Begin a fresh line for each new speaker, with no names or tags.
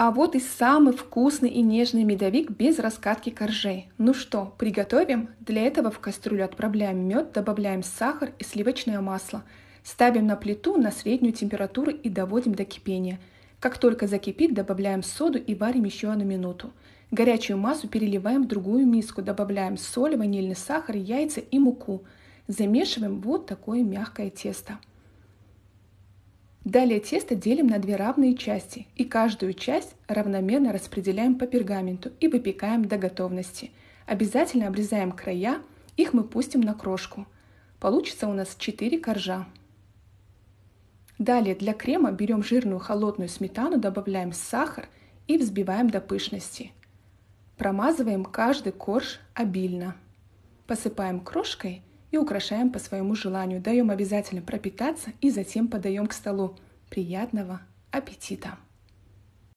А вот и самый вкусный и нежный медовик без раскатки коржей. Ну что, приготовим? Для этого в кастрюлю отправляем мед, добавляем сахар и сливочное масло. Ставим на плиту на среднюю температуру и доводим до кипения. Как только закипит, добавляем соду и варим еще одну минуту. Горячую массу переливаем в другую миску, добавляем соль, ванильный сахар, яйца и муку. Замешиваем вот такое мягкое тесто. Далее тесто делим на две равные части и каждую часть равномерно распределяем по пергаменту и выпекаем до готовности. Обязательно обрезаем края, их мы пустим на крошку. Получится у нас 4 коржа. Далее для крема берем жирную холодную сметану, добавляем сахар и взбиваем до пышности. Промазываем каждый корж обильно. Посыпаем крошкой и украшаем по своему желанию. Даем обязательно пропитаться и затем подаем к столу. Приятного аппетита!